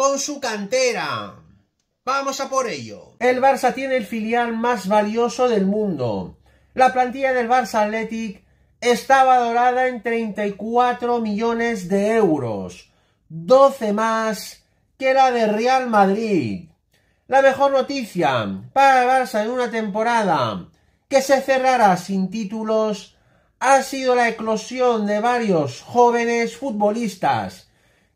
con su cantera. Vamos a por ello. El Barça tiene el filial más valioso del mundo. La plantilla del Barça Athletic Estaba valorada en 34 millones de euros, 12 más que la de Real Madrid. La mejor noticia para el Barça en una temporada que se cerrará sin títulos ha sido la eclosión de varios jóvenes futbolistas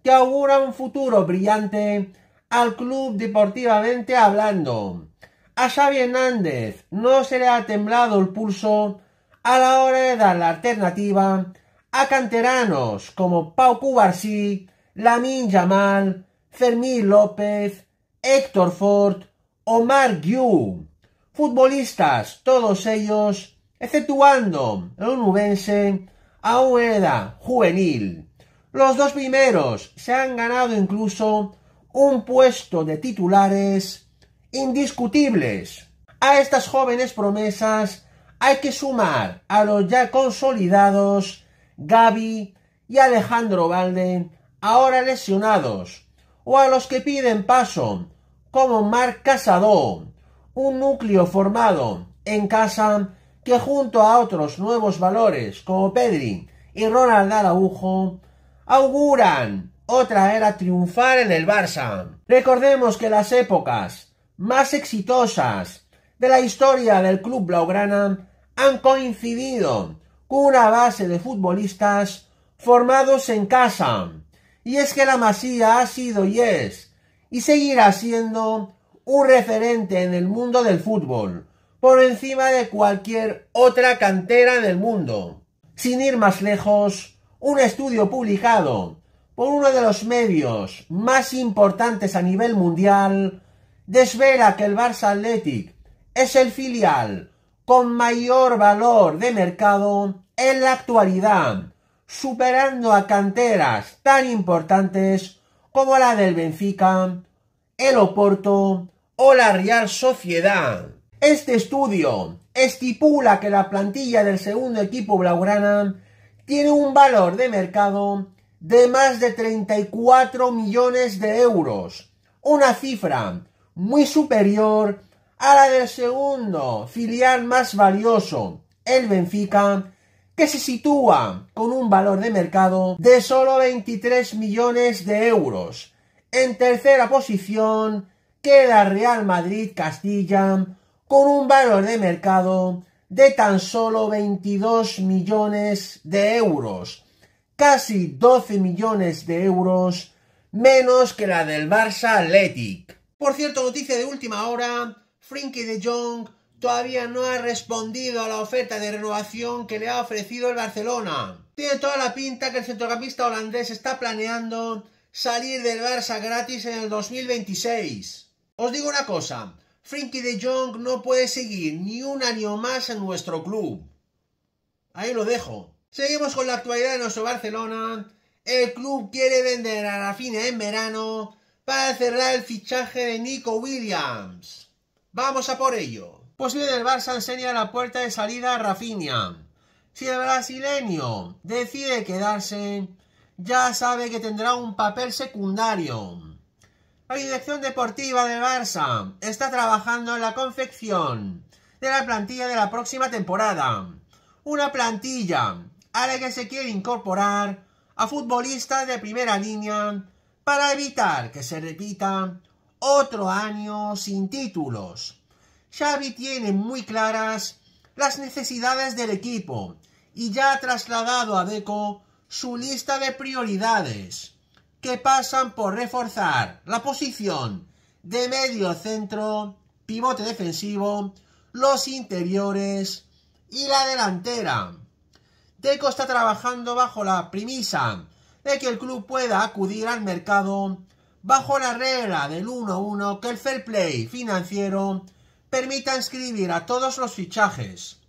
que augura un futuro brillante al club deportivamente hablando. A Xavi Hernández no se le ha temblado el pulso a la hora de dar la alternativa a canteranos como Pau Cubarsí, Lamín Yamal, Fermín López, Héctor Ford, Omar Guiú. Futbolistas, todos ellos, exceptuando el unubense, a una edad juvenil. Los dos primeros se han ganado incluso un puesto de titulares indiscutibles. A estas jóvenes promesas hay que sumar a los ya consolidados Gaby y Alejandro Valde, ahora lesionados, o a los que piden paso, como Marc Casado, un núcleo formado en casa que junto a otros nuevos valores como Pedri y Ronald Araujo auguran otra era triunfar en el Barça. Recordemos que las épocas más exitosas de la historia del club blaugrana han coincidido con una base de futbolistas formados en casa. Y es que la Masía ha sido y es, y seguirá siendo, un referente en el mundo del fútbol, por encima de cualquier otra cantera del mundo. Sin ir más lejos, un estudio publicado por uno de los medios más importantes a nivel mundial desvela que el Barça Athletic es el filial con mayor valor de mercado en la actualidad, superando a canteras tan importantes como la del Benfica, el Oporto o la Real Sociedad. Este estudio estipula que la plantilla del segundo equipo blaugrana tiene un valor de mercado de más de 34 millones de euros, una cifra muy superior a la del segundo filial más valioso, el Benfica, que se sitúa con un valor de mercado de solo 23 millones de euros. En tercera posición queda Real Madrid Castilla con un valor de mercado de tan solo 22 millones de euros, casi 12 millones de euros menos que la del Barça Athletic. Por cierto, noticia de última hora, Frenkie de Jong todavía no ha respondido a la oferta de renovación que le ha ofrecido el Barcelona. Tiene toda la pinta que el centrocampista holandés está planeando salir del Barça gratis en el 2026. Os digo una cosa, Frinky de Jong no puede seguir ni un año más en nuestro club. Ahí lo dejo. Seguimos con la actualidad de nuestro Barcelona. El club quiere vender a Rafinha en verano para cerrar el fichaje de Nico Williams. Vamos a por ello. Posible pues del Barça enseña la puerta de salida a Rafinha. Si el brasileño decide quedarse, ya sabe que tendrá un papel secundario la dirección deportiva de Barça está trabajando en la confección de la plantilla de la próxima temporada. Una plantilla a la que se quiere incorporar a futbolistas de primera línea para evitar que se repita otro año sin títulos. Xavi tiene muy claras las necesidades del equipo y ya ha trasladado a Deco su lista de prioridades que pasan por reforzar la posición de medio centro, pivote defensivo, los interiores y la delantera. Deco está trabajando bajo la premisa de que el club pueda acudir al mercado bajo la regla del 1-1 que el fair play financiero permita inscribir a todos los fichajes.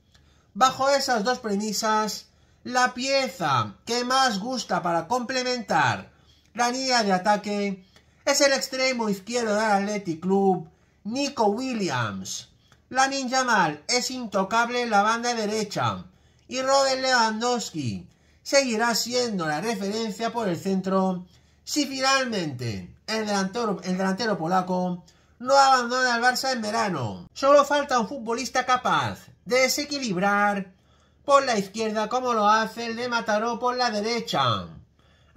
Bajo esas dos premisas, la pieza que más gusta para complementar la de ataque es el extremo izquierdo del Athletic Club, Nico Williams. La ninja mal es intocable en la banda derecha y Robert Lewandowski seguirá siendo la referencia por el centro si finalmente el delantero, el delantero polaco no abandona el Barça en verano. Solo falta un futbolista capaz de desequilibrar por la izquierda como lo hace el de Mataró por la derecha.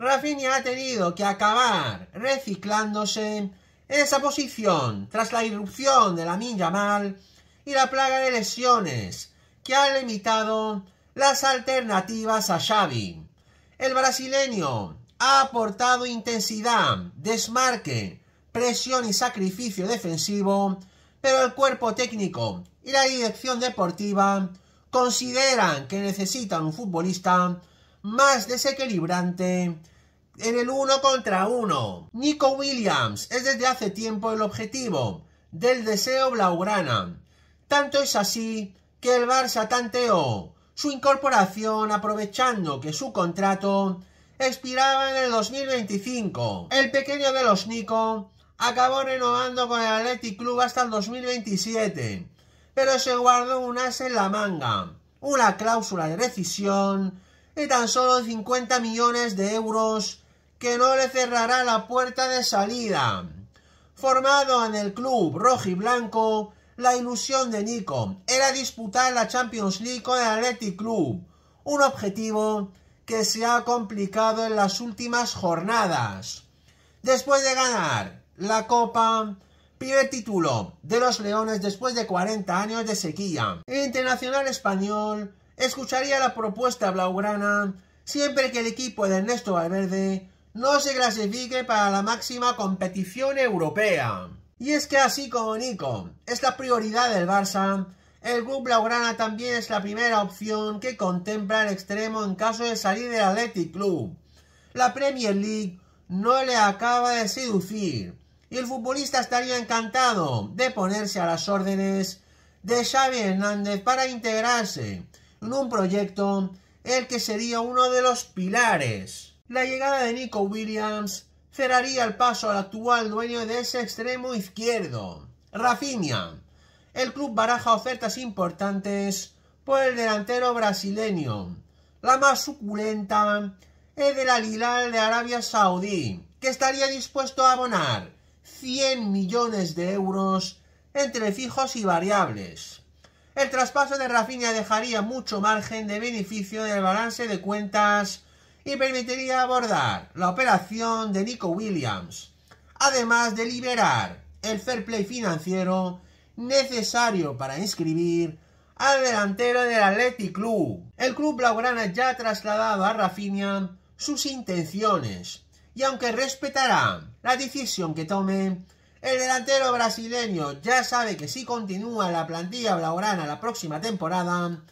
Rafinha ha tenido que acabar reciclándose en esa posición tras la irrupción de la Mal y la plaga de lesiones que ha limitado las alternativas a Xavi. El brasileño ha aportado intensidad, desmarque, presión y sacrificio defensivo, pero el cuerpo técnico y la dirección deportiva consideran que necesitan un futbolista más desequilibrante en el uno contra uno. Nico Williams es desde hace tiempo el objetivo del deseo blaugrana. Tanto es así que el Barça tanteó su incorporación aprovechando que su contrato expiraba en el 2025. El pequeño de los Nico acabó renovando con el Athletic Club hasta el 2027, pero se guardó un as en la manga, una cláusula de rescisión y tan solo 50 millones de euros que no le cerrará la puerta de salida. Formado en el club rojo y blanco, la ilusión de Nico era disputar la Champions League con el Athletic Club, un objetivo que se ha complicado en las últimas jornadas. Después de ganar la Copa, primer título de los Leones después de 40 años de sequía. El internacional español escucharía la propuesta blaugrana siempre que el equipo de Ernesto Valverde no se clasifique para la máxima competición europea. Y es que así como Nico es la prioridad del Barça, el club blaugrana también es la primera opción que contempla el extremo en caso de salir del Athletic Club. La Premier League no le acaba de seducir y el futbolista estaría encantado de ponerse a las órdenes de Xavi Hernández para integrarse en un proyecto el que sería uno de los pilares. La llegada de Nico Williams cerraría el paso al actual dueño de ese extremo izquierdo, Rafinha. El club baraja ofertas importantes por el delantero brasileño. La más suculenta es de la de Arabia Saudí, que estaría dispuesto a abonar 100 millones de euros entre fijos y variables. El traspaso de Rafinha dejaría mucho margen de beneficio del balance de cuentas y permitiría abordar la operación de Nico Williams, además de liberar el fair play financiero necesario para inscribir al delantero del Athletic Club. El club blaugrana ya ha trasladado a Rafinha sus intenciones y aunque respetará la decisión que tome el delantero brasileño ya sabe que si continúa la plantilla blaugrana la próxima temporada,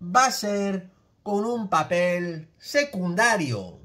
va a ser con un papel secundario.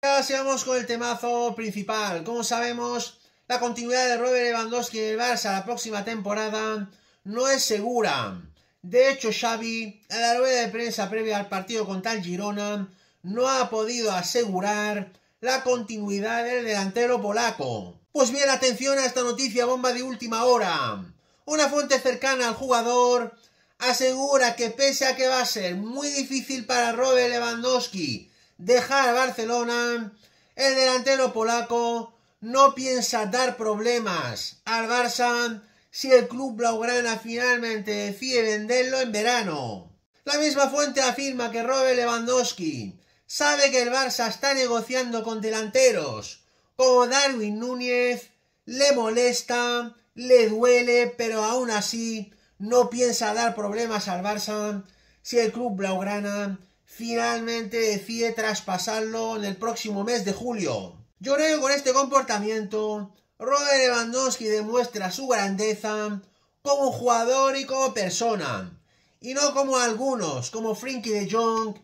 ahora sigamos con el temazo principal. Como sabemos, la continuidad de Robert Lewandowski en el Barça la próxima temporada no es segura. De hecho, Xavi, en la rueda de prensa previa al partido con Tal Girona, no ha podido asegurar la continuidad del delantero polaco. Pues bien, atención a esta noticia bomba de última hora. Una fuente cercana al jugador asegura que pese a que va a ser muy difícil para Robert Lewandowski dejar Barcelona, el delantero polaco no piensa dar problemas al Barça si el club blaugrana finalmente decide venderlo en verano. La misma fuente afirma que Robert Lewandowski sabe que el Barça está negociando con delanteros como Darwin Núñez, le molesta, le duele, pero aún así no piensa dar problemas al Barça si el club blaugrana finalmente decide traspasarlo en el próximo mes de julio. Yo con este comportamiento Robert Lewandowski demuestra su grandeza como jugador y como persona, y no como algunos, como Frankie de Jong,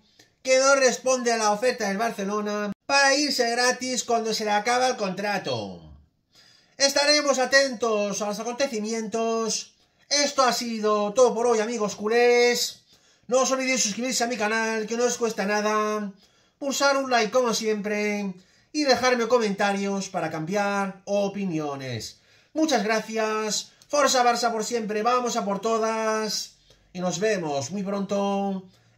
que no responde a la oferta del Barcelona para irse gratis cuando se le acaba el contrato. Estaremos atentos a los acontecimientos. Esto ha sido todo por hoy, amigos culés. No os olvidéis suscribirse a mi canal, que no os cuesta nada. Pulsar un like como siempre. Y dejarme comentarios para cambiar opiniones. Muchas gracias. Forza Barça por siempre. Vamos a por todas. Y nos vemos muy pronto